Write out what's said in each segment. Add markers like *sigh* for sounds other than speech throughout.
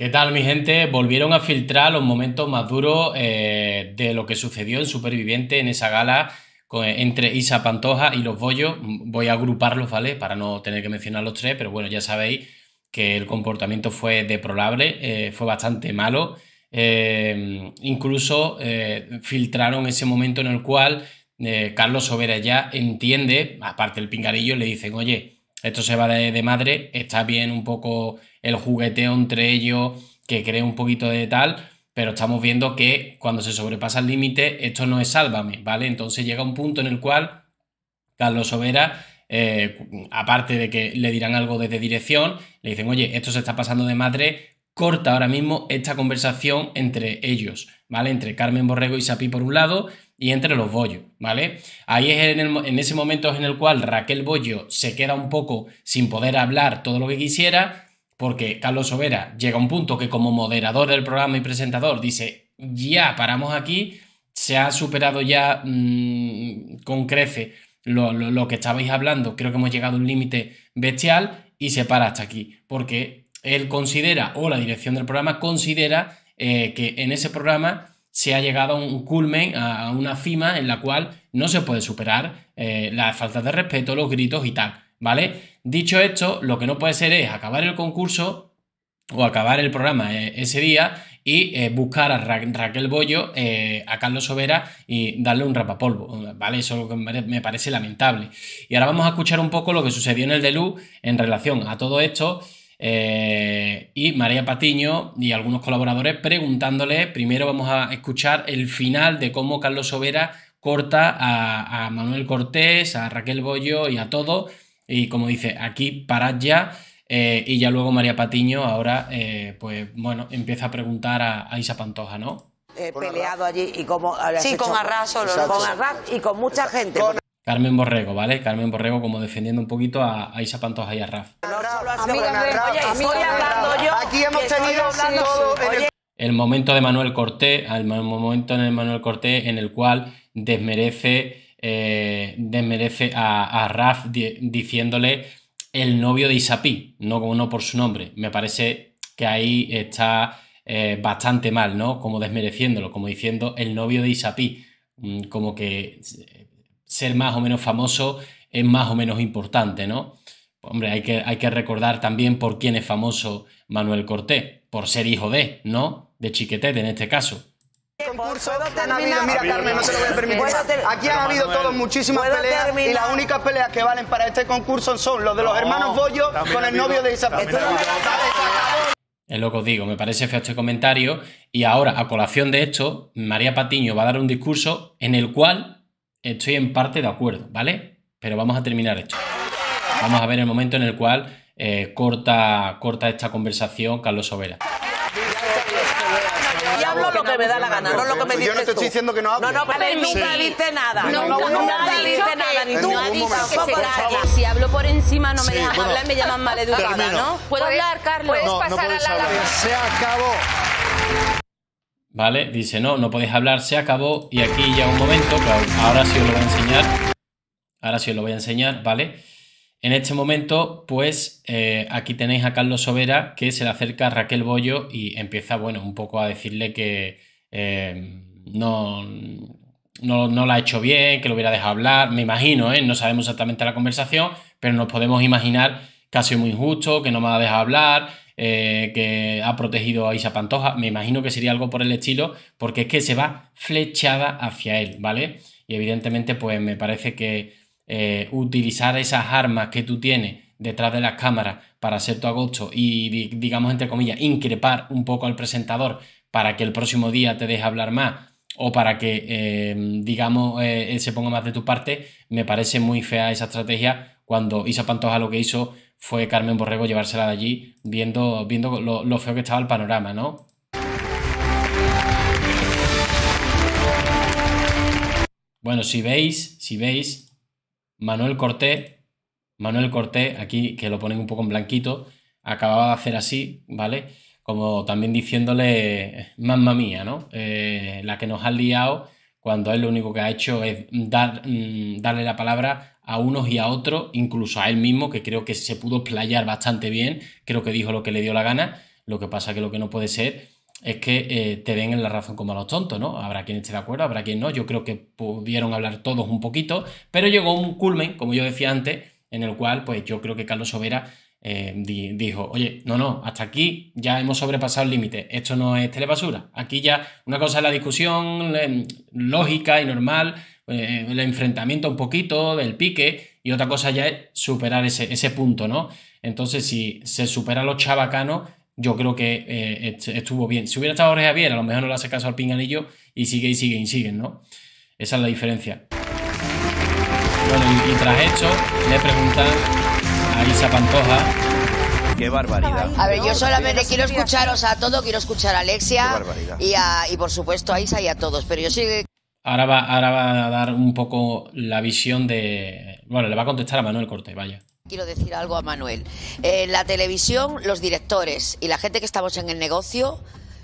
¿Qué tal, mi gente? Volvieron a filtrar los momentos más duros eh, de lo que sucedió en Superviviente en esa gala entre Isa Pantoja y los Bollos. Voy a agruparlos, ¿vale? Para no tener que mencionar los tres, pero bueno, ya sabéis que el comportamiento fue deplorable, eh, fue bastante malo. Eh, incluso filtraron ese momento en el cual Carlos Sobera ya entiende, aparte del pingarillo, le dicen, oye, esto se va de, madre, está bien un poco el jugueteo entre ellos, que cree un poquito de tal, pero estamos viendo que cuando se sobrepasa el límite, esto no es sálvame, ¿vale? Entonces llega un punto en el cual Carlos Sobera, eh, aparte de que le dirán algo desde dirección, le dicen, oye, esto se está pasando de madre, corta ahora mismo esta conversación entre ellos. ¿vale? Entre Carmen Borrego y sapi por un lado y entre los Bollo, ¿vale? Ahí es en, ese momento en el cual Raquel Bollo se queda un poco sin poder hablar todo lo que quisiera, porque Carlos Sobera llega a un punto que como moderador del programa y presentador dice, ya paramos aquí, se ha superado ya mm, con crece lo, lo que estabais hablando, creo que hemos llegado a un límite bestial y se para hasta aquí, porque él considera, o la dirección del programa considera, eh, que en ese programa se ha llegado a un culmen, a una cima en la cual no se puede superar eh, la falta faltas de respeto, los gritos y tal, ¿vale? Dicho esto, lo que no puede ser es acabar el concurso o acabar el programa eh, ese día y buscar a Raquel Bollo, a Carlos Sobera y darle un rapapolvo, ¿vale? Eso me parece lamentable. Y ahora vamos a escuchar un poco lo que sucedió en el Deluxe en relación a todo esto eh, y María Patiño y algunos colaboradores preguntándole, primero vamos a escuchar el final de cómo Carlos Sobera corta a, Manuel Cortés, a Raquel Bollo y a todo. y como dice, aquí parad ya. Eh, y ya luego María Patiño ahora, eh, pues bueno, empieza a preguntar a, Isa Pantoja, ¿no? peleado allí y como... Sí, con Arras Con Arras y con mucha gente. Carmen Borrego, ¿vale? Carmen Borrego como defendiendo un poquito a, a Isa Pantoja y a Raf. el... momento de Manuel Corté, el momento de Manuel Cortés en el cual desmerece, eh, desmerece a, Raf diciéndole el novio de Isapí, no, como no por su nombre. Me parece que ahí está eh, bastante mal, ¿no? Como desmereciéndolo, como diciendo el novio de Isapí, mm, como que ser más o menos famoso es más o menos importante, ¿no? Hombre, hay que, hay que recordar también por quién es famoso Manuel Cortés, por ser hijo de, ¿no? De Chiquetete en este caso concurso de habido, mira Carmen, no se lo voy a permitir. Aquí han habido todos muchísimas peleas y las únicas peleas que valen para este concurso son los de los hermanos Bollo con el novio de Isabel. Es lo que os digo, me parece feo este comentario. Y ahora, a colación de esto, María Patiño va a dar un discurso en el cual estoy en parte de acuerdo, ¿vale? Pero vamos a terminar esto. Vamos a ver el momento en el cual eh, corta, corta esta conversación Carlos Sobera. Y hablo lo que me da la gana, no lo que me dices pues Yo no te estoy diciendo que no hablo. No, no, pero nunca diste nada. Nunca, nunca nada. Ni tú que se Si hablo por encima no me dejas hablar, me llaman maleducada, ¿no? ¿Puedo pues hablar, Carlos? Puedes pasar a la Se acabó. ¿Vale? Dice, no, no podéis hablar, se acabó. Y aquí ya un momento, ahora sí os lo voy a enseñar. Ahora sí os lo voy a enseñar, ¿vale? En este momento, pues eh, aquí tenéis a Carlos Sobera que se le acerca a Raquel Bollo y empieza, bueno, un poco a decirle que eh, no, no, la ha hecho bien, que lo hubiera dejado hablar, me imagino, ¿eh? No sabemos exactamente la conversación, pero nos podemos imaginar que ha sido muy injusto, que no me ha dejado hablar, eh, que ha protegido a Isa Pantoja. Me imagino que sería algo por el estilo, porque es que se va flechada hacia él, ¿vale? Y evidentemente, pues me parece que eh, utilizar esas armas que tú tienes detrás de las cámaras para hacer tu agosto y, digamos, entre comillas, increpar un poco al presentador para que el próximo día te deje hablar más o para que, eh, digamos, él se ponga más de tu parte, me parece muy fea esa estrategia cuando Isa Pantoja lo que hizo fue Carmen Borrego llevársela de allí, viendo, viendo lo, feo que estaba el panorama, ¿no? Bueno, si veis, si veis, Manuel Corté, Manuel Corté, aquí que lo ponen un poco en blanquito, acababa de hacer así, ¿vale? Como también diciéndole, mamma mía, ¿no? Eh, la que nos ha liado cuando él lo único que ha hecho es dar, mm, darle la palabra a unos y a otros, incluso a él mismo, que creo que se pudo playar bastante bien, creo que dijo lo que le dio la gana, lo que pasa que lo que no puede ser es que eh, te den en la razón como a los tontos, ¿no? Habrá quien esté de acuerdo, habrá quien no, yo creo que pudieron hablar todos un poquito, pero llegó un culmen, como yo decía antes, en el cual pues yo creo que Carlos Sobera eh, dijo, oye, no, no, hasta aquí ya hemos sobrepasado el límite, esto no es telebasura. Aquí ya una cosa es la discusión lógica y normal, eh, el enfrentamiento un poquito, del pique, y otra cosa ya es superar ese, ese punto, ¿no? Entonces, si se supera los chavacanos, yo creo que eh, estuvo bien. Si hubiera estado Jorge a lo mejor no le hace caso al pinganillo y sigue y sigue y sigue, ¿no? Esa es la diferencia. Bueno, y, tras esto, le preguntan Pantoja. Qué barbaridad. A ver, yo solamente quiero escucharos a todos, quiero escuchar a Alexia y, y por supuesto a Isa y a todos, pero yo sí... Ahora va, ahora va a dar un poco la visión de... Bueno, le va a contestar a Manuel Corte, vaya quiero decir algo a Manuel. En eh, la televisión, los directores y la gente que estamos en el negocio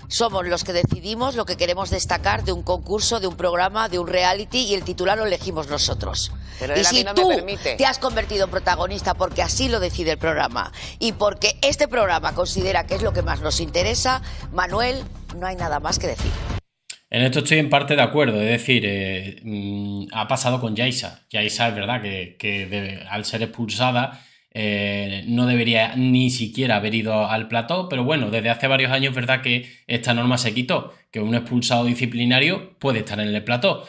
somos los que decidimos lo que queremos destacar de un concurso, de un programa, de un reality y el titular lo elegimos nosotros. Pero y si tú te has convertido en protagonista porque así lo decide el programa y porque este programa considera que es lo que más nos interesa, Manuel, no hay nada más que decir. En esto estoy en parte de acuerdo, es decir, eh, mm, ha pasado con Yaisa. Yaisa es verdad que, al ser expulsada eh, no debería ni siquiera haber ido al plató, pero bueno, desde hace varios años verdad que esta norma se quitó, que un expulsado disciplinario puede estar en el plató.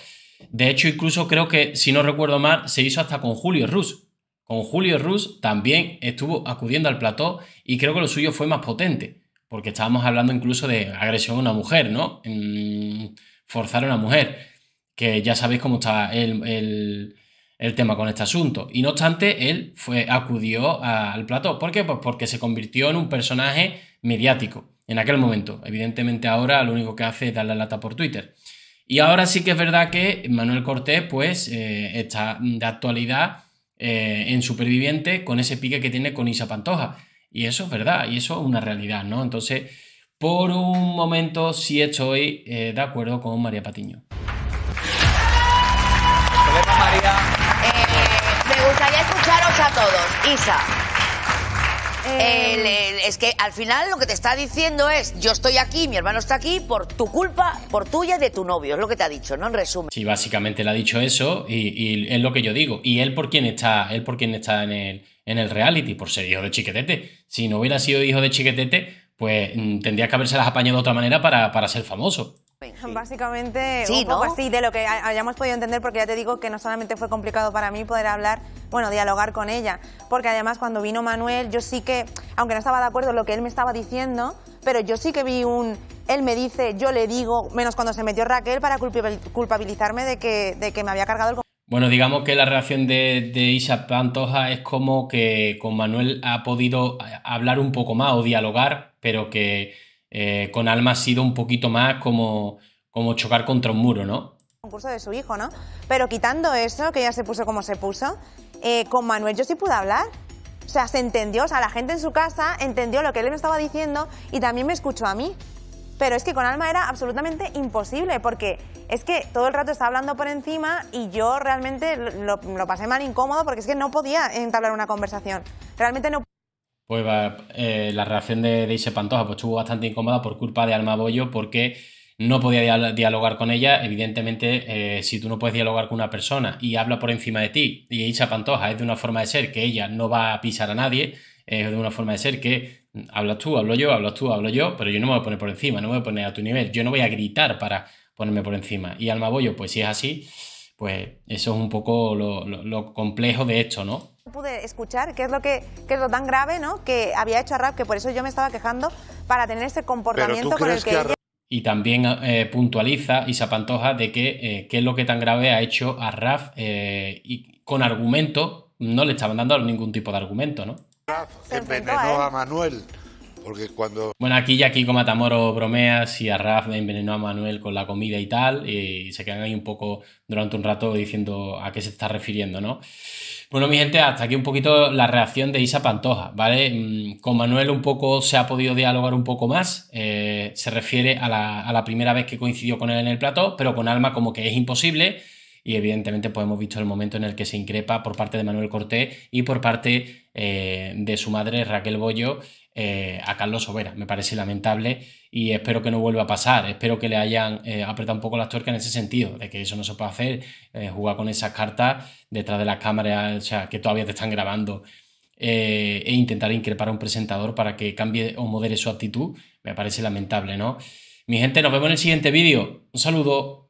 De hecho, incluso creo que, si no recuerdo mal, se hizo hasta con Julio Rus. Con Julio Rus también estuvo acudiendo al plató y creo que lo suyo fue más potente, porque estábamos hablando incluso de agresión a una mujer, ¿no? forzar a una mujer, que ya sabéis cómo está el, el el tema con este asunto. Y no obstante, él fue, acudió al plató. ¿Por qué? Pues porque se convirtió en un personaje mediático en aquel momento. Evidentemente ahora lo único que hace es darle lata por Twitter. Y ahora sí que es verdad que Manuel Cortés pues eh, está de actualidad eh, en Superviviente con ese pique que tiene con Isa Pantoja. Y eso es verdad, y eso es una realidad, ¿no? Entonces, por un momento sí estoy eh, de acuerdo con María Patiño. a todos. Isa. Eh. es que al final lo que te está diciendo es, yo estoy aquí, mi hermano está aquí, por tu culpa, por tuya y de tu novio, es lo que te ha dicho, ¿no? En resumen. Sí, básicamente le ha dicho eso y, es lo que yo digo. Y él por quién está, él por quién está en el, en el reality, por ser hijo de chiquetete. Si no hubiera sido hijo de chiquetete, pues mm, tendría que haberse las apañado de otra manera para, para ser famoso. *laughs* Básicamente, así, pues de lo que hayamos podido entender, porque ya te digo que no solamente fue complicado para mí poder hablar, bueno, dialogar con ella, porque además cuando vino Manuel, yo sí que, aunque no estaba de acuerdo en lo que él me estaba diciendo, pero yo sí que vi un, él me dice, yo le digo, menos cuando se metió Raquel para culpabilizarme de que, de que me había cargado el... Bueno, digamos que la reacción de, de Isa Pantoja es como que con Manuel ha podido eh, hablar un poco más o dialogar, pero que eh, con Alma ha sido un poquito más como, como chocar contra un muro, ¿no? Concurso de su hijo, ¿no? Pero quitando eso, que ya se puso como se puso, eh, con Manuel yo sí pude hablar. O sea, se entendió, o sea, la gente en su casa entendió lo que él me estaba diciendo y también me escuchó a mí. Pero es que con Alma era absolutamente imposible, porque es que todo el rato estaba hablando por encima y yo realmente lo, lo pasé mal incómodo porque es que no podía entablar una conversación. Realmente no. Pues eh, la reacción de, de Pantoja pues, estuvo bastante incómoda por culpa de Alma porque no podía dialogar con ella. Evidentemente, eh, si tú no puedes dialogar con una persona y habla por encima de ti y Isa Pantoja es de una forma de ser que ella no va a pisar a nadie, es de una forma de ser que mm, hablas tú, hablo yo, hablas tú, hablo yo, pero yo no me voy a poner por encima, no me voy a poner a tu nivel, yo no voy a gritar para ponerme por encima. Y Alma pues si es así, pues eso es un poco lo, lo complejo de esto, ¿no? pude escuchar qué es lo que es lo tan grave no que había hecho a Rap que por eso yo me estaba quejando para tener ese comportamiento con el que, y también eh, puntualiza y se apantoja de que eh, qué es lo que tan grave ha hecho a Raf eh, y con argumento no le estaban dando ningún tipo de argumento, ¿no? envenenó a Manuel cuando... Bueno, aquí ya Kiko Matamoro bromea si a Raf envenenó a Manuel con la comida y tal, y se quedan ahí un poco durante un rato diciendo a qué se está refiriendo, ¿no? Bueno, mi gente, hasta aquí un poquito la reacción de Isa Pantoja, ¿vale? Mm, con Manuel un poco se ha podido dialogar un poco más, eh, se refiere a la, a la primera vez que coincidió con él en el plató, pero con Alma como que es imposible y evidentemente pues hemos visto el momento en el que se increpa por parte de Manuel Cortés y por parte eh, de su madre Raquel Bollo eh, a Carlos Overa. Me parece lamentable y espero que no vuelva a pasar. Espero que le hayan eh, apretado un poco las tuercas en ese sentido, de que eso no se puede hacer, jugar con esas cartas detrás de las cámaras, o sea, que todavía te están grabando. e intentar increpar a un presentador para que cambie o modere su actitud, me parece lamentable, ¿no? Mi gente, nos vemos en el siguiente vídeo. Un saludo.